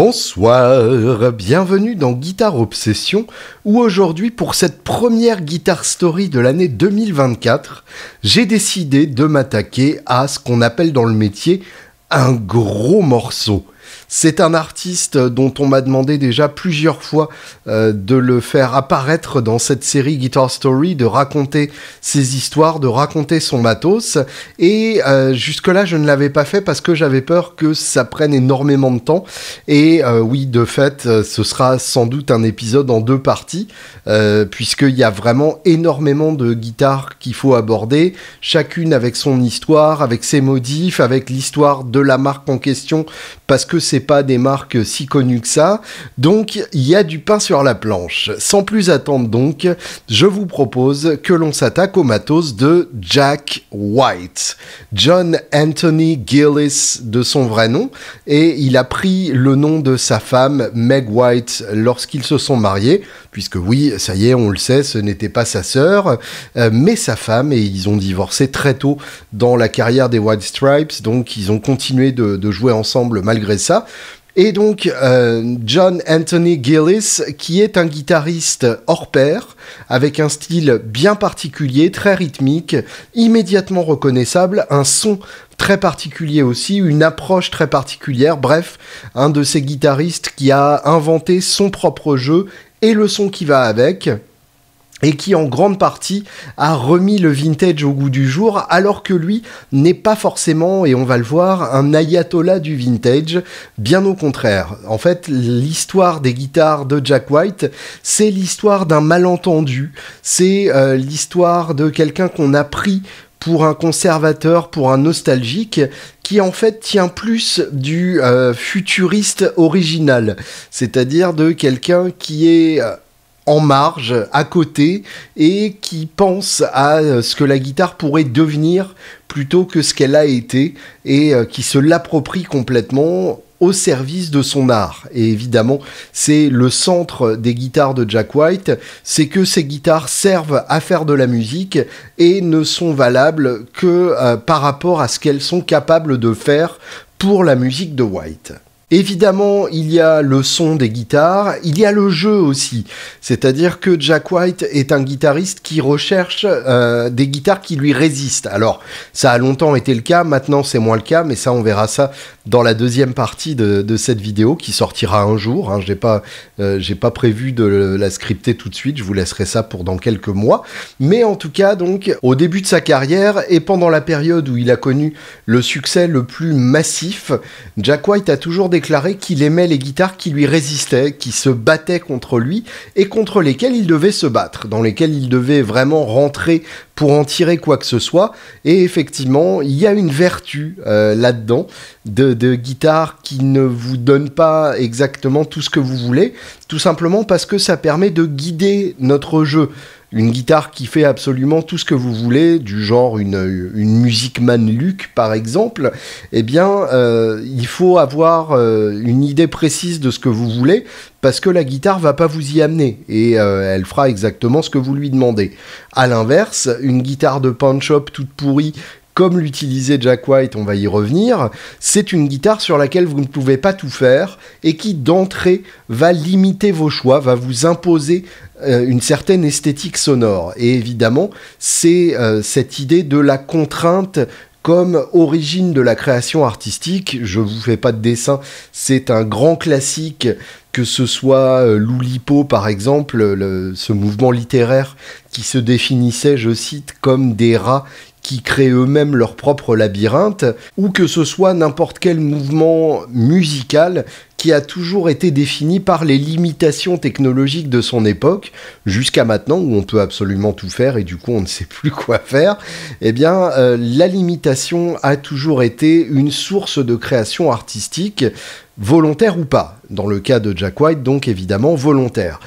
Bonsoir, bienvenue dans Guitare Obsession, où aujourd'hui pour cette première Guitar Story de l'année 2024, j'ai décidé de m'attaquer à ce qu'on appelle dans le métier un gros morceau. C'est un artiste dont on m'a demandé déjà plusieurs fois euh, de le faire apparaître dans cette série Guitar Story, de raconter ses histoires, de raconter son matos. Et euh, jusque-là, je ne l'avais pas fait parce que j'avais peur que ça prenne énormément de temps. Et euh, oui, de fait, ce sera sans doute un épisode en deux parties, puisqu'il y a vraiment énormément de guitares qu'il faut aborder, chacune avec son histoire, avec ses modifs, avec l'histoire de la marque en question, parce que c'est pas des marques si connues que ça. Donc il y a du pain sur la planche. Sans plus attendre donc, je vous propose que l'on s'attaque au matos de Jack White. John Anthony Gillis de son vrai nom et il a pris le nom de sa femme Meg White lorsqu'ils se sont mariés puisque oui, ça y est, on le sait, ce n'était pas sa sœur, euh, mais sa femme, et ils ont divorcé très tôt dans la carrière des White Stripes, donc ils ont continué de jouer ensemble malgré ça, et donc euh, John Anthony Gillis, qui est un guitariste hors pair, avec un style bien particulier, très rythmique, immédiatement reconnaissable, un son très particulier aussi, une approche très particulière, bref, un de ces guitaristes qui a inventé son propre jeu et le son qui va avec et qui en grande partie a remis le vintage au goût du jour, alors que lui n'est pas forcément, et on va le voir, un ayatollah du vintage, bien au contraire. En fait, l'histoire des guitares de Jack White, c'est l'histoire d'un malentendu, c'est euh, l'histoire de quelqu'un qu'on a pris pour un conservateur, pour un nostalgique, qui en fait tient plus du euh, futuriste original, c'est-à-dire de quelqu'un qui est euh, en marge, à côté, et qui pense à euh, ce que la guitare pourrait devenir plutôt que ce qu'elle a été, et euh, qui se l'approprie complètement au service de son art. Et évidemment, c'est le centre des guitares de Jack White, c'est que ces guitares servent à faire de la musique et ne sont valables que euh, par rapport à ce qu'elles sont capables de faire pour la musique de White. Évidemment, il y a le son des guitares, il y a le jeu aussi. C'est-à-dire que Jack White est un guitariste qui recherche euh, des guitares qui lui résistent. Alors, ça a longtemps été le cas, maintenant c'est moins le cas, mais ça on verra ça dans la deuxième partie de, cette vidéo qui sortira un jour. Hein. J'ai pas, euh, pas prévu de la scripter tout de suite, je vous laisserai ça pour dans quelques mois. Mais en tout cas, donc, au début de sa carrière et pendant la période où il a connu le succès le plus massif, Jack White a toujours des qu'il aimait les guitares qui lui résistaient, qui se battaient contre lui et contre lesquelles il devait se battre, dans lesquelles il devait vraiment rentrer pour en tirer quoi que ce soit. Et effectivement, il y a une vertu euh, là-dedans de, de guitare qui ne vous donne pas exactement tout ce que vous voulez, tout simplement parce que ça permet de guider notre jeu une guitare qui fait absolument tout ce que vous voulez, du genre une, une Man Luke, par exemple, eh bien, euh, il faut avoir euh, une idée précise de ce que vous voulez, parce que la guitare va pas vous y amener, et euh, elle fera exactement ce que vous lui demandez. A l'inverse, une guitare de punch shop toute pourrie comme l'utilisait Jack White, on va y revenir, c'est une guitare sur laquelle vous ne pouvez pas tout faire et qui d'entrée va limiter vos choix, va vous imposer euh, une certaine esthétique sonore. Et évidemment, c'est euh, cette idée de la contrainte comme origine de la création artistique. Je vous fais pas de dessin, c'est un grand classique que ce soit euh, l'Oulipo par exemple, ce mouvement littéraire qui se définissait, je cite, comme des rats qui créent eux-mêmes leur propre labyrinthe, ou que ce soit n'importe quel mouvement musical qui a toujours été défini par les limitations technologiques de son époque, jusqu'à maintenant où on peut absolument tout faire et du coup on ne sait plus quoi faire, eh bien euh, la limitation a toujours été une source de création artistique, volontaire ou pas. Dans le cas de Jack White, donc évidemment volontaire.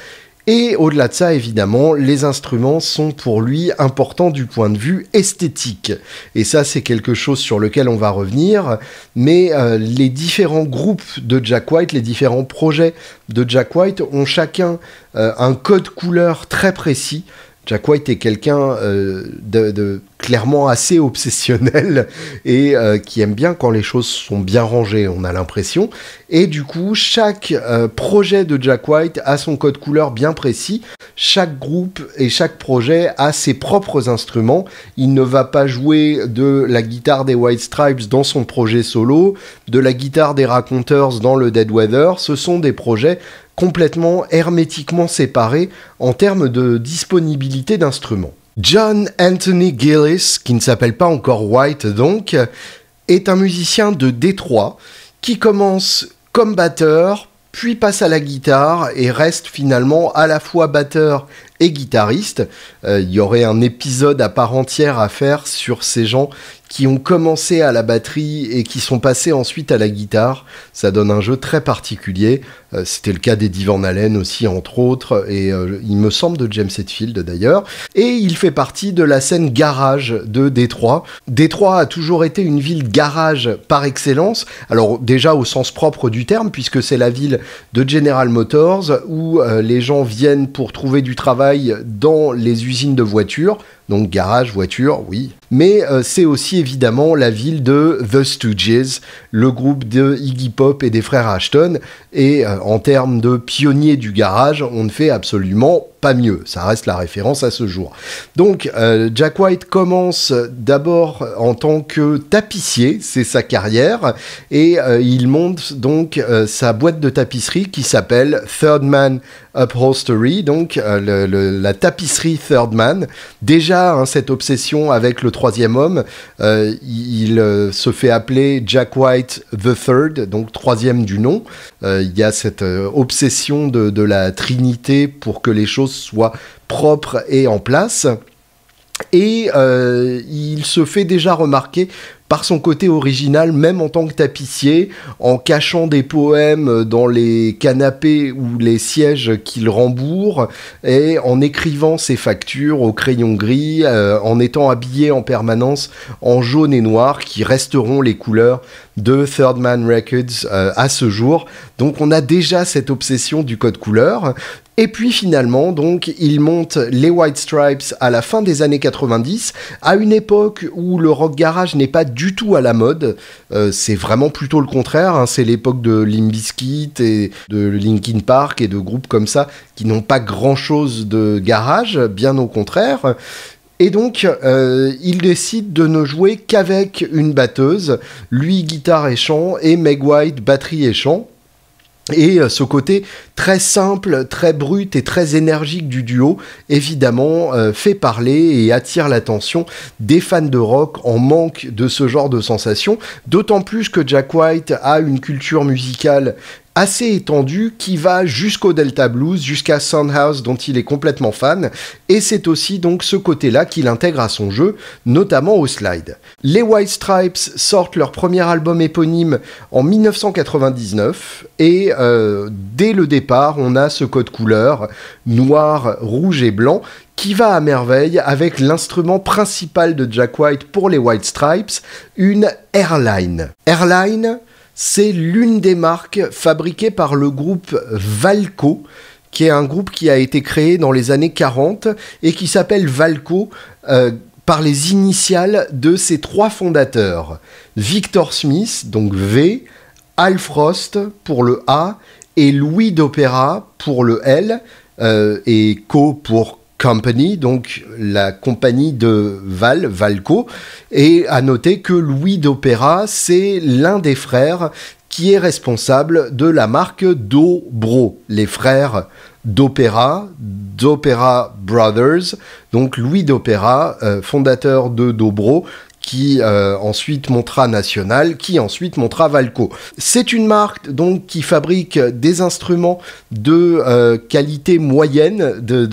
Et au-delà de ça, évidemment, les instruments sont pour lui importants du point de vue esthétique. Et ça, c'est quelque chose sur lequel on va revenir. Mais euh, les différents groupes de Jack White, les différents projets de Jack White ont chacun euh, un code couleur très précis Jack White est quelqu'un euh, de, clairement assez obsessionnel et euh, qui aime bien quand les choses sont bien rangées, on a l'impression. Et du coup, chaque euh, projet de Jack White a son code couleur bien précis. Chaque groupe et chaque projet a ses propres instruments. Il ne va pas jouer de la guitare des White Stripes dans son projet solo, de la guitare des Raconteurs dans le Dead Weather. Ce sont des projets complètement hermétiquement séparés en termes de disponibilité d'instruments. John Anthony Gillis, qui ne s'appelle pas encore White donc, est un musicien de Détroit qui commence comme batteur, puis passe à la guitare et reste finalement à la fois batteur et guitariste. Euh, il y aurait un épisode à part entière à faire sur ces gens qui ont commencé à la batterie et qui sont passés ensuite à la guitare. Ça donne un jeu très particulier. Euh, c'était le cas des Divan Allen aussi, entre autres, et euh, il me semble de James Hetfield d'ailleurs. Et il fait partie de la scène garage de Détroit. Détroit a toujours été une ville garage par excellence. Alors déjà au sens propre du terme, puisque c'est la ville de General Motors, où les gens viennent pour trouver du travail dans les usines de voitures donc garage, voiture, oui. Mais euh, c'est aussi évidemment la ville de The Stooges, le groupe de Iggy Pop et des frères Ashton. Et euh, en termes de pionnier du garage, on ne fait absolument pas mieux. Ça reste la référence à ce jour. Donc euh, Jack White commence d'abord en tant que tapissier, c'est sa carrière, et il monte donc sa boîte de tapisserie qui s'appelle Third Man Upholstery, donc la tapisserie Third Man. Déjà Hein, cette obsession avec le troisième homme. Euh, il euh, se fait appeler Jack White the Third, donc troisième du nom. Euh, il y a cette obsession de, la Trinité pour que les choses soient propres et en place. Et il se fait déjà remarquer par son côté original, même en tant que tapissier, en cachant des poèmes dans les canapés ou les sièges qu'il rembourre, et en écrivant ses factures au crayon gris, euh, en étant habillé en permanence en jaune et noir, qui resteront les couleurs de Third Man Records euh, à ce jour. Donc on a déjà cette obsession du code couleur. Et puis finalement, donc, il monte les White Stripes à la fin des années 90, à une époque où le rock garage n'est pas du tout à la mode. Euh, c'est vraiment plutôt le contraire. Hein. C'est l'époque de Limp Bizkit et de Linkin Park et de groupes comme ça qui n'ont pas grand-chose de garage, bien au contraire. Et donc, euh, il décide de ne jouer qu'avec une batteuse, lui guitare et chant, et Meg White batterie et chant. Et euh, ce côté très simple, très brut et très énergique du duo, évidemment, euh, fait parler et attire l'attention des fans de rock en manque de ce genre de sensation. D'autant plus que Jack White a une culture musicale assez étendu qui va jusqu'au Delta Blues, jusqu'à Soundhouse dont il est complètement fan, et c'est aussi donc ce côté-là qu'il intègre à son jeu, notamment au slide. Les White Stripes sortent leur premier album éponyme en 1999, et euh, dès le départ on a ce code couleur, noir, rouge et blanc, qui va à merveille avec l'instrument principal de Jack White pour les White Stripes, une airline. Airline, c'est l'une des marques fabriquées par le groupe Valco, qui est un groupe qui a été créé dans les années 40 et qui s'appelle Valco euh, par les initiales de ses trois fondateurs. Victor Smith, donc V, Al Frost pour le A et Louis d'Opéra pour le L euh, et Co pour Company, donc la compagnie de Val, Valco. Et à noter que Louis d'Opéra, c'est l'un des frères qui est responsable de la marque Dobro, les frères d'Opéra, d'Opéra Brothers. Donc Louis d'Opéra, euh, fondateur de Dobro, qui euh, ensuite montra National, qui ensuite montra Valco. C'est une marque donc qui fabrique des instruments de euh, qualité moyenne, de,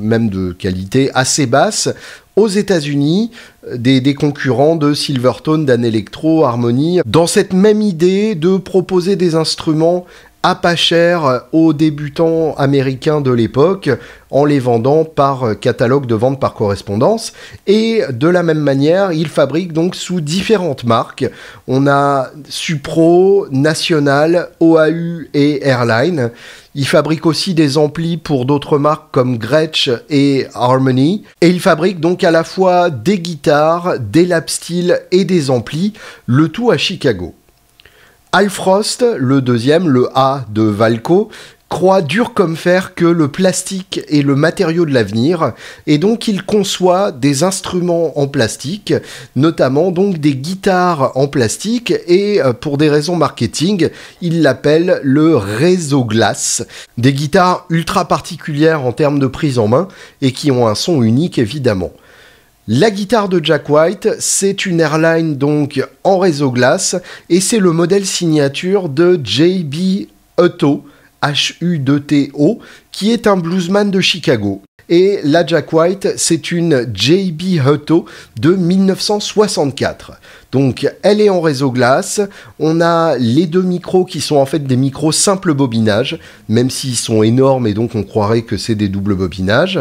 même de qualité assez basse, aux États-Unis, des, concurrents de Silvertone, Electro, Harmony, dans cette même idée de proposer des instruments à pas cher aux débutants américains de l'époque en les vendant par catalogue de vente par correspondance. Et de la même manière, il fabrique donc sous différentes marques. On a Supro, National, OAU et Airline. il fabrique aussi des amplis pour d'autres marques comme Gretsch et Harmony. Et il fabrique donc à la fois des guitares, des lap et des amplis, le tout à Chicago. Alfrost, le deuxième, le A de Valco, croit dur comme fer que le plastique est le matériau de l'avenir et donc il conçoit des instruments en plastique, notamment donc des guitares en plastique et euh, pour des raisons marketing, il l'appelle le réseau glace, des guitares ultra particulières en termes de prise en main et qui ont un son unique évidemment. La guitare de Jack White, c'est une airline donc en réseau glace et c'est le modèle signature de JB Hutto, H-U-T-O, qui est un bluesman de Chicago. Et la Jack White, c'est une JB Hutto de 1964. Donc elle est en réseau glace, on a les deux micros qui sont en fait des micros simples bobinage, même s'ils sont énormes et donc on croirait que c'est des doubles bobinages.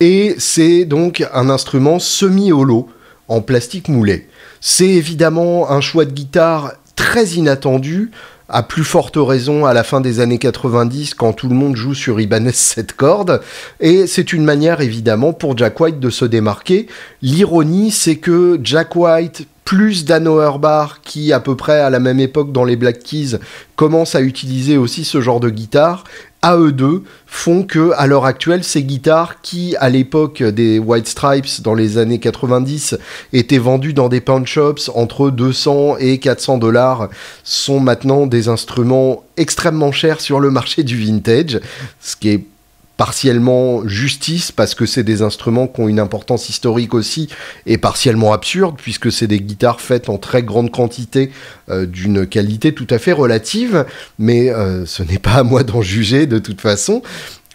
Et c'est donc un instrument semi-holo en plastique moulé. C'est évidemment un choix de guitare très inattendu, à plus forte raison à la fin des années 90 quand tout le monde joue sur Ibanez 7 cordes. Et c'est une manière évidemment pour Jack White de se démarquer. L'ironie c'est que Jack White, plus Dano Herbar qui à peu près à la même époque dans les Black Keys commence à utiliser aussi ce genre de guitare à eux deux font que à l'heure actuelle ces guitares qui à l'époque des White Stripes dans les années 90 étaient vendues dans des pawn shops entre 200 et 400 dollars sont maintenant des instruments extrêmement chers sur le marché du vintage ce qui est partiellement justice parce que c'est des instruments qui ont une importance historique aussi et partiellement absurde puisque c'est des guitares faites en très grande quantité euh, d'une qualité tout à fait relative mais euh, ce n'est pas à moi d'en juger de toute façon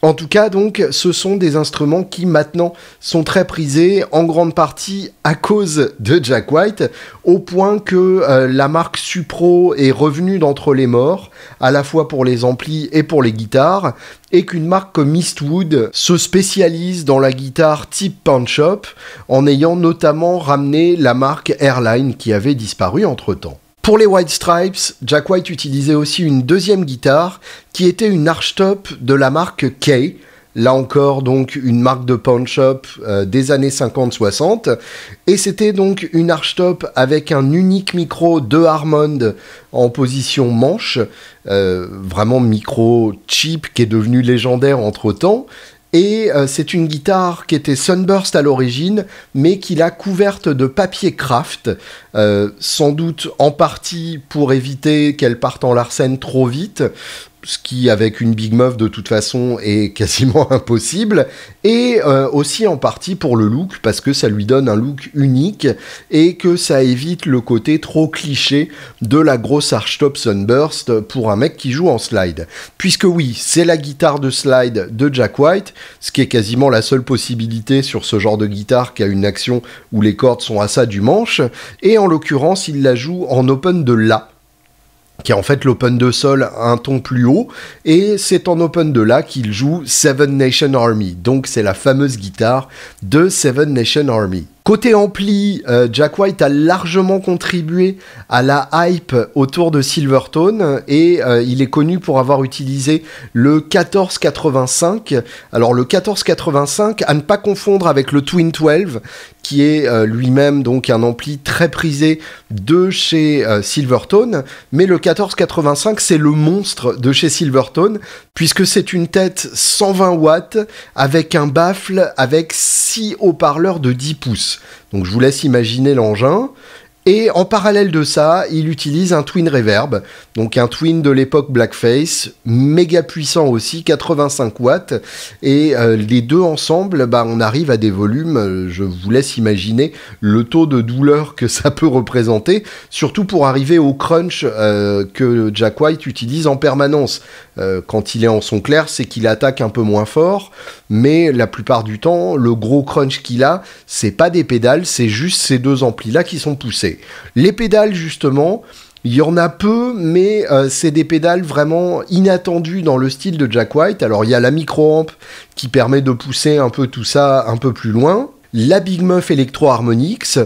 en tout cas, donc, ce sont des instruments qui maintenant sont très prisés, en grande partie à cause de Jack White, au point que euh, la marque Supro est revenue d'entre les morts, à la fois pour les amplis et pour les guitares, et qu'une marque comme Eastwood se spécialise dans la guitare type Punch Shop, en ayant notamment ramené la marque Airline qui avait disparu entre-temps. Pour les White Stripes, Jack White utilisait aussi une deuxième guitare qui était une archtop de la marque Kay. Là encore, donc une marque de pawn shop euh, des années 50-60. Et c'était donc une archtop avec un unique micro de Harmond en position manche, euh, vraiment micro cheap qui est devenu légendaire entre temps et euh, c'est une guitare qui était Sunburst à l'origine, mais qu'il a couverte de papier craft, euh, sans doute en partie pour éviter qu'elle parte en larcène trop vite, ce qui avec une big Muff, de toute façon est quasiment impossible, et euh, aussi en partie pour le look, parce que ça lui donne un look unique, et que ça évite le côté trop cliché de la grosse archtop sunburst pour un mec qui joue en slide. Puisque oui, c'est la guitare de slide de Jack White, ce qui est quasiment la seule possibilité sur ce genre de guitare qui a une action où les cordes sont à ça du manche, et en l'occurrence il la joue en open de La qui est en fait l'Open de sol un ton plus haut, et c'est en Open de là qu'il joue Seven Nation Army, donc c'est la fameuse guitare de Seven Nation Army. Côté ampli, euh, Jack White a largement contribué à la hype autour de Tone et euh, il est connu pour avoir utilisé le 1485. Alors le 1485, à ne pas confondre avec le Twin 12, qui est euh, lui-même donc un ampli très prisé de chez euh, Silverton. Mais le 1485, c'est le monstre de chez Silvertone, puisque c'est une tête 120 watts avec un baffle avec 6 haut-parleurs de 10 pouces. Donc je vous laisse imaginer l'engin. Et en parallèle de ça, il utilise un twin reverb, donc un twin de l'époque blackface, méga puissant aussi, 85 watts. Et euh, les deux ensemble, bah, on arrive à des volumes, euh, je vous laisse imaginer le taux de douleur que ça peut représenter, surtout pour arriver au crunch euh, que Jack White utilise en permanence. quand il est en son clair, c'est qu'il attaque un peu moins fort, mais la plupart du temps, le gros crunch qu'il a, c'est pas des pédales, c'est juste ces deux amplis-là qui sont poussés. Les pédales, justement, il y en a peu, mais euh, c'est des pédales vraiment inattendues dans le style de Jack White. Alors il y a la micro-amp qui permet de pousser un peu tout ça un peu plus loin. La Big Muff Electro Harmonix,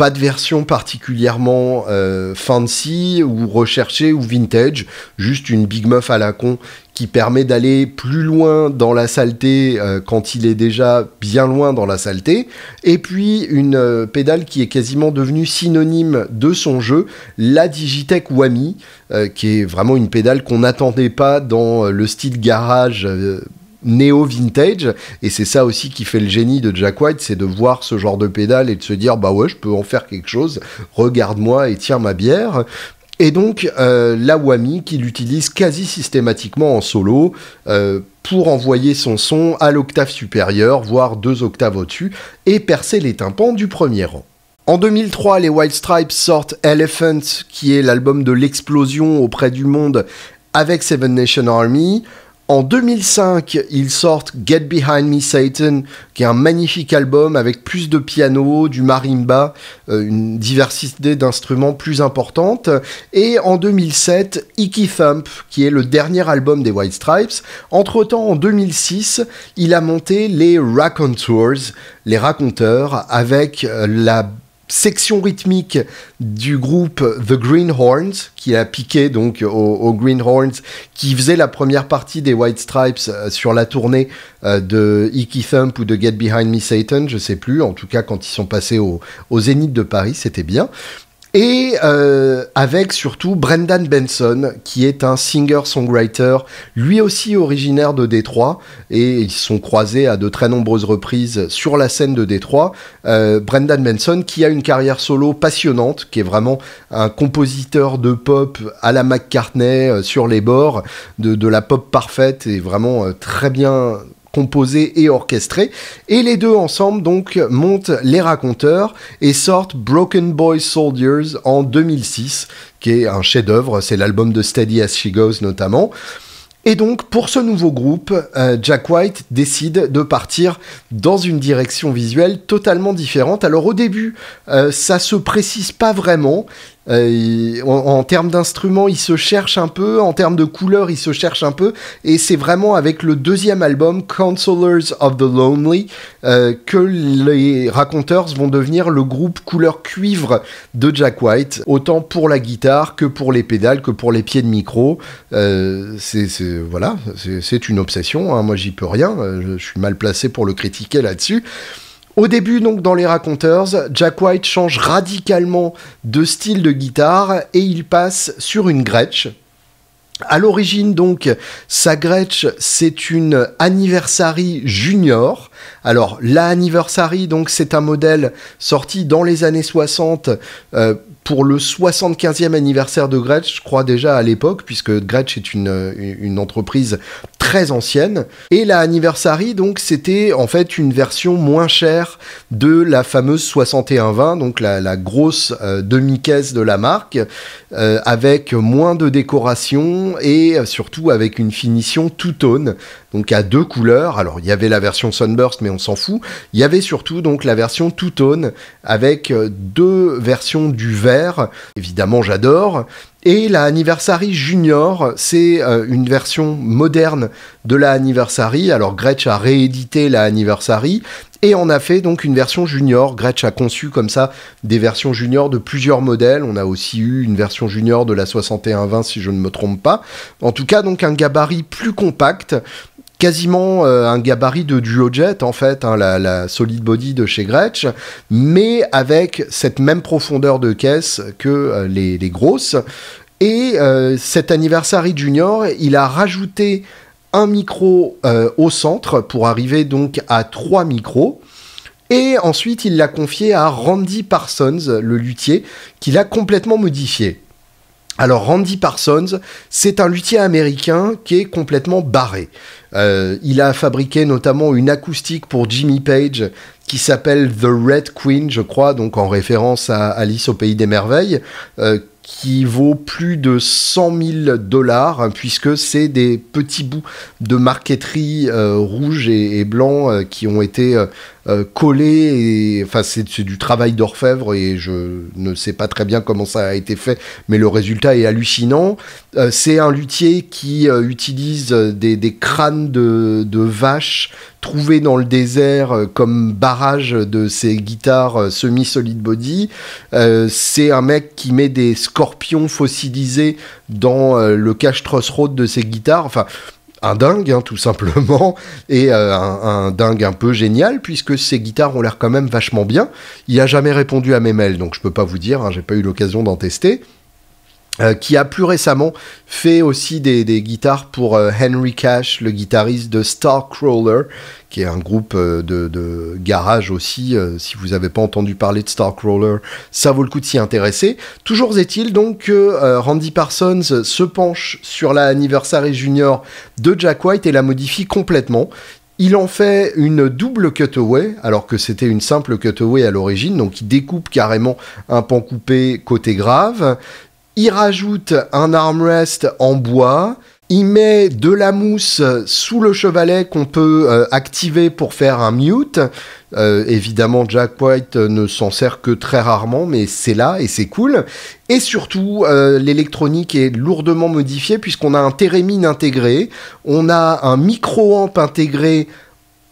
pas de version particulièrement euh, fancy ou recherchée ou vintage, juste une big muff à la con qui permet d'aller plus loin dans la saleté euh, quand il est déjà bien loin dans la saleté, et puis une euh, pédale qui est quasiment devenue synonyme de son jeu, la Digitech Wami, qui est vraiment une pédale qu'on n'attendait pas dans le style garage neo vintage Et c'est ça aussi qui fait le génie de Jack White, c'est de voir ce genre de pédale et de se dire, bah ouais, je peux en faire quelque chose, regarde-moi et tiens ma bière. Et donc, euh, la Wami qu'il utilise quasi systématiquement en solo euh, pour envoyer son son à l'octave supérieure, voire deux octaves au-dessus, et percer les tympans du premier rang. En 2003, les White Stripes sortent Elephant, qui est l'album de l'explosion auprès du monde avec Seven Nation Army. En 2005, ils sortent Get Behind Me Satan, qui est un magnifique album avec plus de piano, du marimba, euh, une diversité d'instruments plus importante. Et en 2007, Icky Thump, qui est le dernier album des White Stripes. Entre-temps, en 2006, il a monté les Raconteurs, les raconteurs, avec euh, la section rythmique du groupe The Greenhorns, qui a piqué donc aux, au Greenhorns, qui faisait la première partie des White Stripes euh, sur la tournée euh, de Icky Thump ou de Get Behind Me Satan, je sais plus, en tout cas quand ils sont passés au, au Zénith de Paris, c'était bien. Et euh, avec surtout Brendan Benson, qui est un singer-songwriter, lui aussi originaire de Détroit, et ils se sont croisés à de très nombreuses reprises sur la scène de Détroit. Euh, Brendan Benson, qui a une carrière solo passionnante, qui est vraiment un compositeur de pop à la McCartney, euh, sur les bords, de, de, la pop parfaite, et vraiment très bien composé et orchestré. Et les deux ensemble donc montent Les Raconteurs et sortent Broken Boy Soldiers en 2006, qui est un chef-d'œuvre, c'est l'album de Steady As She Goes notamment. Et donc pour ce nouveau groupe, euh, Jack White décide de partir dans une direction visuelle totalement différente. Alors au début, ça euh, ça se précise pas vraiment. Euh, en, termes d'instruments, il se cherche un peu. En termes de couleurs, il se cherche un peu. Et c'est vraiment avec le deuxième album, Counselors of the Lonely, euh, que les Raconteurs vont devenir le groupe couleur cuivre de Jack White, autant pour la guitare que pour les pédales, que pour les pieds de micro. Euh, c'est voilà, c'est une obsession. Hein. Moi, j'y peux rien. je suis mal placé pour le critiquer là-dessus. Au début, donc, dans les Raconteurs, Jack White change radicalement de style de guitare et il passe sur une Gretsch. À l'origine, donc, sa Gretsch, c'est une Anniversary Junior. Alors, la Anniversary, donc, c'est un modèle sorti dans les années 60 pour le 75e anniversaire de Gretsch, je crois déjà à l'époque, puisque Gretsch est euh, une, entreprise très ancienne. Et la Anniversary, donc, c'était en fait une version moins chère de la fameuse 6120, donc la, grosse euh, demi-caisse de la marque, euh, avec moins de décoration et surtout avec une finition tout tone donc à deux couleurs. Alors il y avait la version Sunburst, mais on s'en fout. Il y avait surtout donc la version Two Tone avec euh, deux versions du vert. Évidemment, j'adore. Et la Anniversary Junior, c'est euh, une version moderne de la Anniversary. Alors Gretsch a réédité la Anniversary et on a fait donc une version junior. Gretsch a conçu comme ça des versions junior de plusieurs modèles. On a aussi eu une version junior de la 6120 si je ne me trompe pas. En tout cas donc un gabarit plus compact quasiment euh, un gabarit de duo jet en fait, hein, la, solid body de chez Gretsch, mais avec cette même profondeur de caisse que euh, les, grosses. Et euh, cet Anniversary Junior, il a rajouté un micro au centre pour arriver donc à trois micros. Et ensuite, il l'a confié à Randy Parsons, le luthier, qui l'a complètement modifié. Alors Randy Parsons, c'est un luthier américain qui est complètement barré. Euh, il a fabriqué notamment une acoustique pour Jimmy Page qui s'appelle The Red Queen, je crois, donc en référence à Alice au pays des merveilles, euh, qui vaut plus de 100 000 dollars, hein, puisque c'est des petits bouts de marqueterie euh, rouge et, blanc euh, qui ont été euh, collés. enfin, c'est, du travail d'orfèvre et je ne sais pas très bien comment ça a été fait, mais le résultat est hallucinant. c'est un luthier qui utilise des, crânes de, de vaches trouvé dans le désert euh, comme barrage de ses guitares euh, semi-solid body. Euh, c'est un mec qui met des scorpions fossilisés dans le cache Road de ses guitares. Enfin, un dingue, hein, tout simplement, et un, dingue un peu génial, puisque ses guitares ont l'air quand même vachement bien. Il a jamais répondu à mes mails, donc je peux pas vous dire, hein, j'ai pas eu l'occasion d'en tester. Euh, qui a plus récemment fait aussi des, guitares pour euh, Henry Cash, le guitariste de star Starcrawler, qui est un groupe euh, de, garage aussi. si vous n'avez pas entendu parler de star crawler ça vaut le coup de s'y intéresser. Toujours est-il donc que Randy Parsons se penche sur la Anniversary Junior de Jack White et la modifie complètement. Il en fait une double cutaway, alors que c'était une simple cutaway à l'origine, donc il découpe carrément un pan coupé côté grave, il rajoute un armrest en bois. Il met de la mousse sous le chevalet qu'on peut euh, activer pour faire un mute. Euh, évidemment, Jack White ne s'en sert que très rarement, mais c'est là et c'est cool. Et surtout, euh, l'électronique est lourdement modifiée puisqu'on a un térémine intégré, on a un micro-amp intégré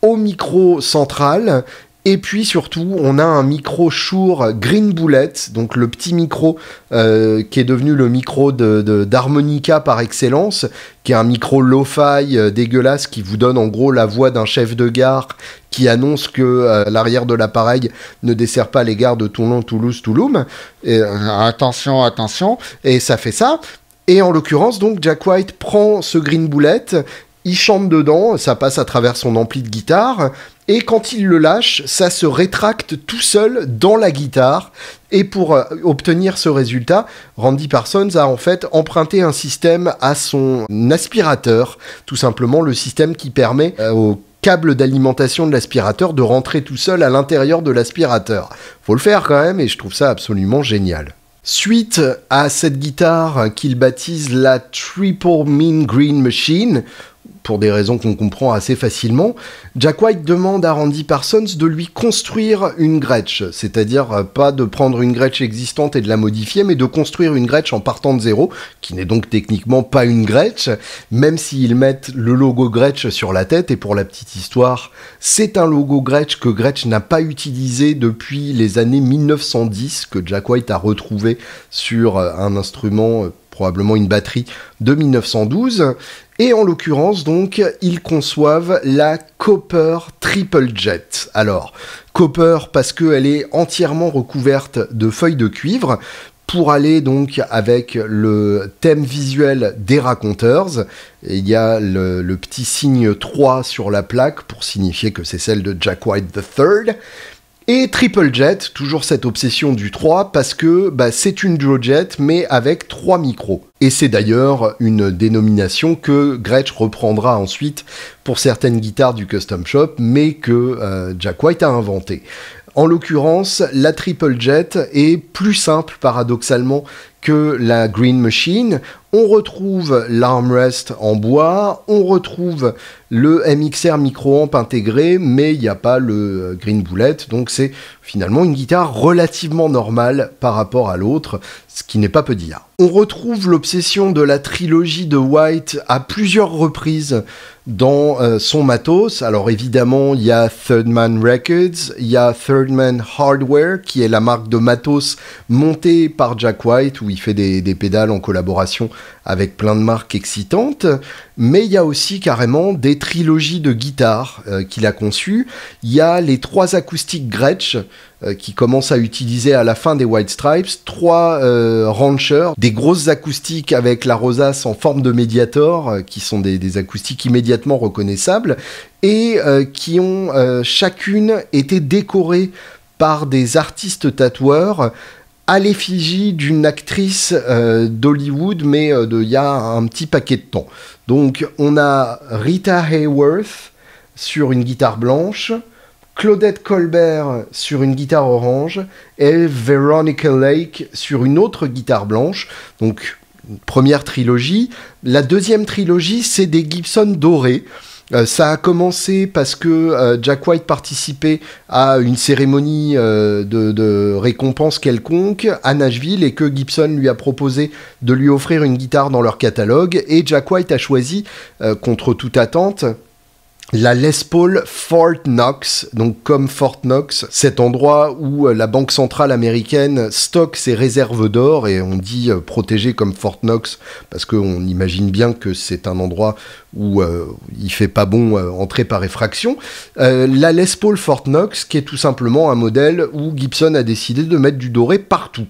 au micro central et puis surtout, on a un micro Shure Green Bullet, donc le petit micro euh, qui est devenu le micro d'harmonica de, par excellence, qui est un micro lo-fi euh, dégueulasse qui vous donne en gros la voix d'un chef de gare qui annonce que euh, l'arrière de l'appareil ne dessert pas les gares de Toulon, Toulouse, Touloum. attention, attention. Et ça fait ça. Et en l'occurrence, donc, Jack White prend ce Green Bullet il chante dedans, ça passe à travers son ampli de guitare, et quand il le lâche, ça se rétracte tout seul dans la guitare. Et pour euh, obtenir ce résultat, Randy Parsons a en fait emprunté un système à son aspirateur, tout simplement le système qui permet euh, au câble d'alimentation de l'aspirateur de rentrer tout seul à l'intérieur de l'aspirateur. Faut le faire quand même, et je trouve ça absolument génial. Suite à cette guitare qu'il baptise la Triple Mean Green Machine, pour des raisons qu'on comprend assez facilement, Jack White demande à Randy Parsons de lui construire une Gretsch, c'est-à-dire euh, pas de prendre une Gretsch existante et de la modifier, mais de construire une Gretsch en partant de zéro, qui n'est donc techniquement pas une Gretsch, même s'ils mettent le logo Gretsch sur la tête, et pour la petite histoire, c'est un logo Gretsch que Gretsch n'a pas utilisé depuis les années 1910, que Jack White a retrouvé sur euh, un instrument euh, probablement une batterie de 1912. Et en l'occurrence, donc, ils conçoivent la Copper Triple Jet. Alors, Copper parce qu'elle est entièrement recouverte de feuilles de cuivre, pour aller donc avec le thème visuel des raconteurs. Il y a le, petit signe 3 sur la plaque pour signifier que c'est celle de Jack White III. Et Triple Jet, toujours cette obsession du 3, parce que bah, c'est une jet mais avec 3 micros. Et c'est d'ailleurs une dénomination que Gretsch reprendra ensuite pour certaines guitares du Custom Shop, mais que euh, Jack White a inventé. En l'occurrence, la Triple Jet est plus simple paradoxalement que la Green Machine. On retrouve l'armrest en bois, on retrouve le MXR micro-amp intégré, mais il n'y a pas le euh, Green Bullet, donc c'est finalement une guitare relativement normale par rapport à l'autre, ce qui n'est pas peu dire. On retrouve l'obsession de la trilogie de White à plusieurs reprises dans euh, son matos. Alors évidemment, il y a Third Man Records, il y a Third Man Hardware, qui est la marque de matos montée par Jack White, fait des, pédales en collaboration avec plein de marques excitantes, mais il y a aussi carrément des trilogies de guitares euh, qu'il a conçues. Il y a les trois acoustiques Gretsch euh, qui commencent à utiliser à la fin des White Stripes, trois euh, Ranchers, des grosses acoustiques avec la rosace en forme de médiator, qui sont des, acoustiques immédiatement reconnaissables, et qui ont chacune été décorées par des artistes tatoueurs à l'effigie d'une actrice euh, d'Hollywood, mais euh, de il y a un petit paquet de temps. Donc on a Rita Hayworth sur une guitare blanche, Claudette Colbert sur une guitare orange et Veronica Lake sur une autre guitare blanche. Donc première trilogie. La deuxième trilogie, c'est des Gibson dorés. Euh, ça a commencé parce que euh, Jack White participait à une cérémonie euh, de, récompense quelconque à Nashville et que Gibson lui a proposé de lui offrir une guitare dans leur catalogue et Jack White a choisi, contre toute attente, la Les Paul Fort Knox, donc comme Fort Knox, cet endroit où euh, la Banque centrale américaine stocke ses réserves d'or, et on dit euh, protégé comme Fort Knox, parce qu'on imagine bien que c'est un endroit où euh, il fait pas bon entrer par effraction. la Les Paul Fort Knox, qui est tout simplement un modèle où Gibson a décidé de mettre du doré partout.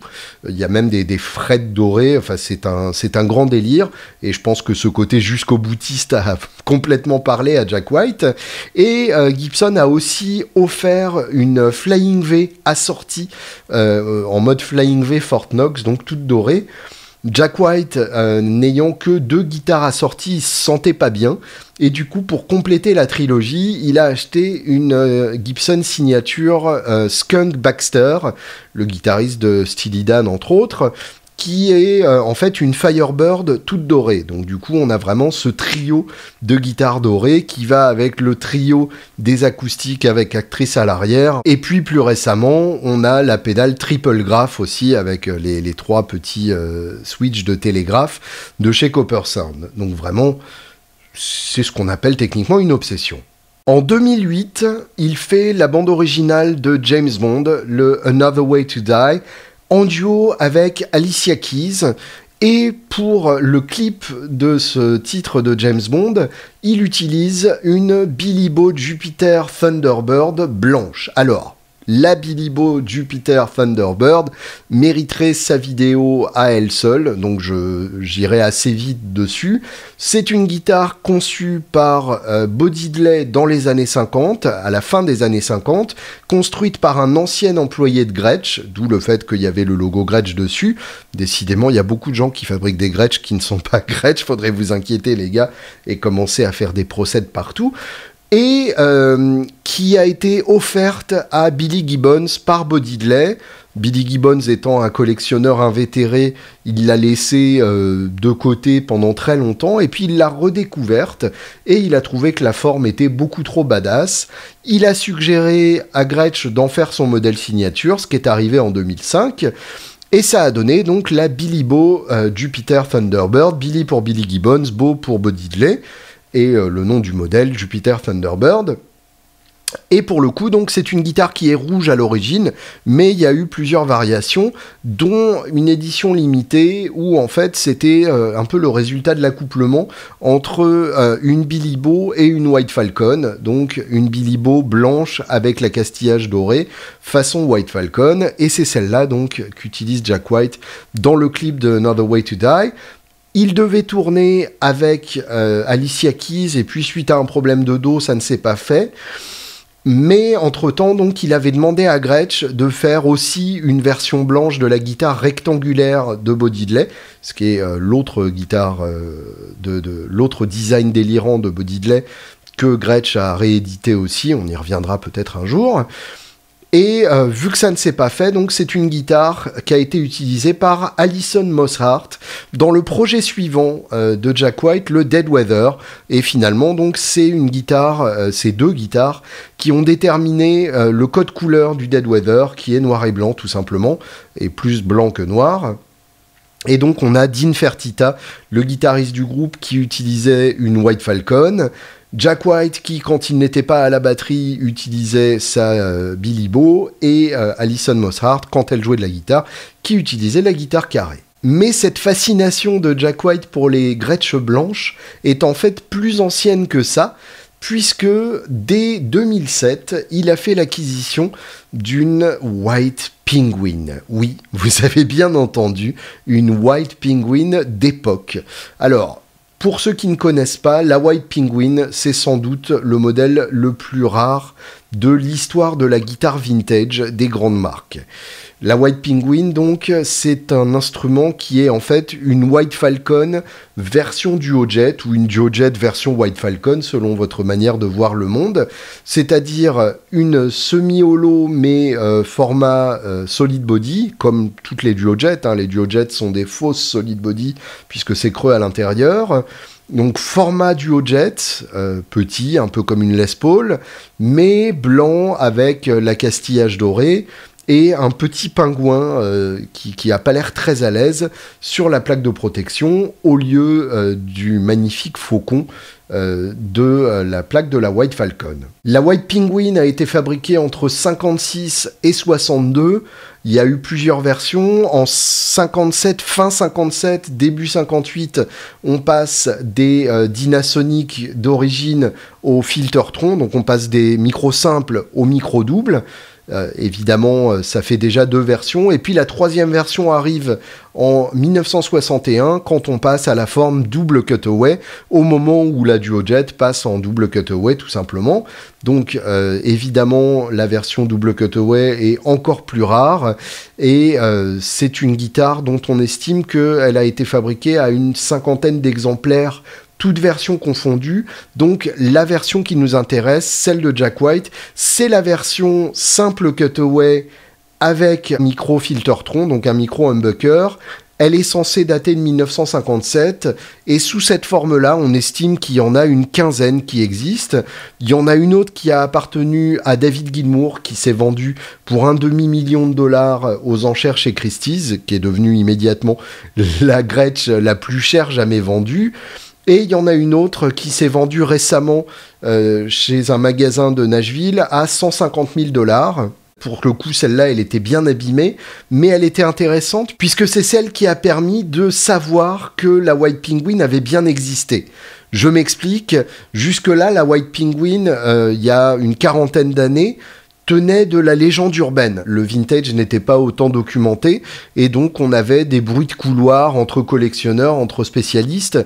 Il y a même des, des frettes dorées, enfin c'est un, un grand délire, et je pense que ce côté jusqu'au boutiste a complètement parlé à Jack White. Et euh, Gibson a aussi offert une Flying V assortie euh, en mode Flying V Fort Knox, donc toute dorée. Jack White, euh, n'ayant que deux guitares assorties, sentait pas bien. Et du coup, pour compléter la trilogie, il a acheté une Gibson signature Skunk Baxter, le guitariste de Steely Dan entre autres, qui est euh, en fait une Firebird toute dorée. Donc du coup, on a vraiment ce trio de guitares dorées qui va avec le trio des acoustiques avec actrice à l'arrière. Et puis plus récemment, on a la pédale triple graph aussi avec euh, les, trois petits euh, switches de télégraphe de chez Copper Sound. Donc vraiment, c'est ce qu'on appelle techniquement une obsession. En 2008, il fait la bande originale de James Bond, le Another Way to Die, en duo avec Alicia Keys. Et pour le clip de ce titre de James Bond, il utilise une Billy Jupiter Thunderbird blanche. Alors, la Bilibo Jupiter Thunderbird mériterait sa vidéo à elle seule, donc j'irai assez vite dessus. C'est une guitare conçue par euh, Bodidley dans les années 50, à la fin des années 50, construite par un ancien employé de Gretsch, d'où le fait qu'il y avait le logo Gretsch dessus. Décidément, il y a beaucoup de gens qui fabriquent des Gretsch qui ne sont pas Gretsch, faudrait vous inquiéter les gars, et commencer à faire des procès de partout et euh, qui a été offerte à Billy Gibbons par Bodidley. Billy Gibbons étant un collectionneur invétéré, il l'a laissé euh, de côté pendant très longtemps et puis il l'a redécouverte et il a trouvé que la forme était beaucoup trop badass. Il a suggéré à Gretsch d'en faire son modèle signature, ce qui est arrivé en 2005. Et ça a donné donc la Billy Bo euh, Jupiter Thunderbird, Billy pour Billy Gibbons, Bo pour Bodidley et euh, le nom du modèle Jupiter Thunderbird. Et pour le coup, donc, c'est une guitare qui est rouge à l'origine, mais il y a eu plusieurs variations, dont une édition limitée où en fait c'était euh, un peu le résultat de l'accouplement entre euh, une Bilibo et une White Falcon, donc une Bilibo blanche avec la castillage dorée, façon White Falcon, et c'est celle-là donc qu'utilise Jack White dans le clip de Another Way to Die. Il devait tourner avec euh, Alicia Keys et puis suite à un problème de dos, ça ne s'est pas fait. Mais entre-temps, donc, il avait demandé à Gretsch de faire aussi une version blanche de la guitare rectangulaire de Bodidley, ce qui est euh, l'autre guitare euh, de, l'autre design délirant de Bodidley que Gretsch a réédité aussi. On y reviendra peut-être un jour. Et euh, vu que ça ne s'est pas fait, donc c'est une guitare qui a été utilisée par Alison Mosshart dans le projet suivant euh, de Jack White, le Dead Weather. Et finalement, donc c'est une guitare, euh, c'est deux guitares qui ont déterminé le code couleur du Dead Weather, qui est noir et blanc tout simplement, et plus blanc que noir. Et donc on a Dean Fertita, le guitariste du groupe qui utilisait une White Falcon, Jack White, qui, quand il n'était pas à la batterie, utilisait sa euh, Billy Bow, et euh, Alison Mosshart, quand elle jouait de la guitare, qui utilisait la guitare carrée. Mais cette fascination de Jack White pour les Gretsch blanches est en fait plus ancienne que ça, puisque dès 2007, il a fait l'acquisition d'une White Penguin. Oui, vous avez bien entendu, une White Penguin d'époque. Alors, pour ceux qui ne connaissent pas, la White Penguin, c'est sans doute le modèle le plus rare de l'histoire de la guitare vintage des grandes marques. La White Penguin, donc, c'est un instrument qui est en fait une White Falcon version duo-jet, ou une duo-jet version White Falcon selon votre manière de voir le monde, c'est-à-dire une semi-holo mais euh, format euh, solid body comme toutes les duojets. Hein. Les duo-jets sont des fausses solid body puisque c'est creux à l'intérieur. Donc format duo-jet, euh, petit, un peu comme une Les Paul, mais blanc avec la castillage doré et un petit pingouin euh, qui, qui a pas l'air très à l'aise sur la plaque de protection au lieu euh, du magnifique faucon euh, de la plaque de la White Falcon. La White Penguin a été fabriquée entre 56 et 62. Il y a eu plusieurs versions. En 57, fin 57, début 58, on passe des Dynasonic d'origine au filtertron, donc on passe des micros simples aux micro doubles. Euh, évidemment, euh, ça fait déjà deux versions. Et puis la troisième version arrive en 1961 quand on passe à la forme double cutaway au moment où la Jet passe en double cutaway tout simplement. Donc euh, évidemment la version double cutaway est encore plus rare et c'est une guitare dont on estime qu'elle a été fabriquée à une cinquantaine d'exemplaires toutes versions confondues. Donc la version qui nous intéresse, celle de Jack White, c'est la version simple cutaway avec micro Filtertron, donc un micro humbucker. Elle est censée dater de 1957 et sous cette forme-là, on estime qu'il y en a une quinzaine qui existent. Il y en a une autre qui a appartenu à David Gilmour qui s'est vendue pour un demi-million de dollars aux enchères chez Christie's, qui est devenue immédiatement la Gretsch la plus chère jamais vendue. Et il y en a une autre qui s'est vendue récemment euh, chez un magasin de Nashville à 150 000 dollars. Pour le coup, celle-là, elle était bien abîmée, mais elle était intéressante puisque c'est celle qui a permis de savoir que la White Penguin avait bien existé. Je m'explique, jusque-là, la White Penguin, euh, il y a une quarantaine d'années, tenait de la légende urbaine. Le vintage n'était pas autant documenté et donc on avait des bruits de couloir entre collectionneurs, entre spécialistes,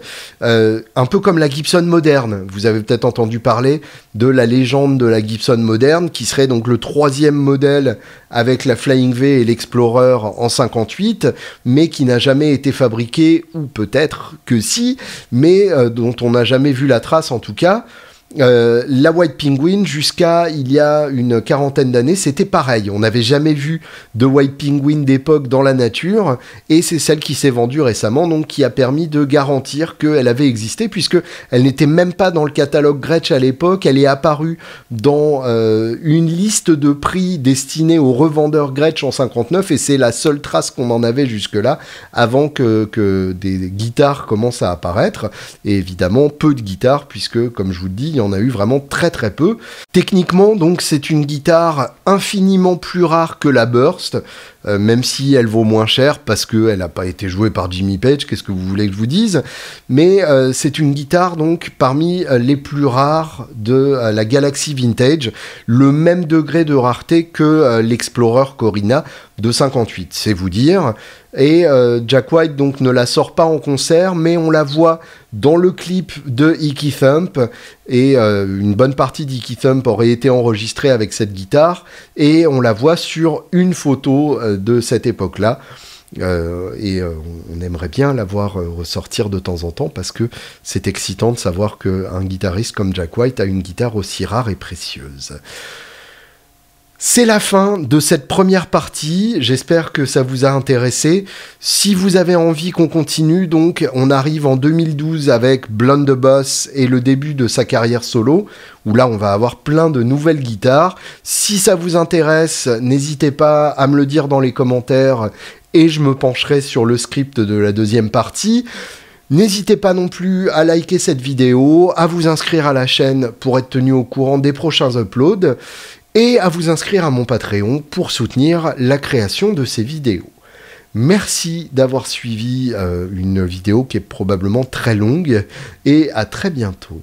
euh, un peu comme la Gibson moderne. Vous avez peut-être entendu parler de la légende de la Gibson moderne qui serait donc le troisième modèle avec la Flying V et l'Explorer en 58, mais qui n'a jamais été fabriqué ou peut-être que si, mais euh, dont on n'a jamais vu la trace en tout cas. Euh, la White Penguin, jusqu'à il y a une quarantaine d'années, c'était pareil. On n'avait jamais vu de White Penguin d'époque dans la nature, et c'est celle qui s'est vendue récemment, donc qui a permis de garantir qu'elle avait existé, puisque elle n'était même pas dans le catalogue Gretsch à l'époque. Elle est apparue dans euh, une liste de prix destinée aux revendeurs Gretsch en 59, et c'est la seule trace qu'on en avait jusque-là, avant que, des guitares commencent à apparaître. Et évidemment, peu de guitares, puisque, comme je vous le dis, a eu vraiment très très peu. Techniquement, donc, c'est une guitare infiniment plus rare que la Burst, euh, même si elle vaut moins cher parce qu'elle n'a pas été jouée par Jimmy Page, qu'est-ce que vous voulez que je vous dise Mais euh, c'est une guitare, donc, parmi euh, les plus rares de la Galaxy Vintage, le même degré de rareté que l'Explorer Corina de 58, c'est vous dire. Et Jack White donc ne la sort pas en concert, mais on la voit dans le clip de Icky Thump et euh, une bonne partie d'Icky Thump aurait été enregistrée avec cette guitare et on la voit sur une photo euh, de cette époque-là. Euh, et on aimerait bien la voir ressortir de temps en temps parce que c'est excitant de savoir qu'un guitariste comme Jack White a une guitare aussi rare et précieuse. C'est la fin de cette première partie. J'espère que ça vous a intéressé. Si vous avez envie qu'on continue, donc on arrive en 2012 avec Boss et le début de sa carrière solo, où là on va avoir plein de nouvelles guitares. Si ça vous intéresse, n'hésitez pas à me le dire dans les commentaires et je me pencherai sur le script de la deuxième partie. N'hésitez pas non plus à liker cette vidéo, à vous inscrire à la chaîne pour être tenu au courant des prochains uploads et à vous inscrire à mon Patreon pour soutenir la création de ces vidéos. Merci d'avoir suivi euh, une vidéo qui est probablement très longue et à très bientôt.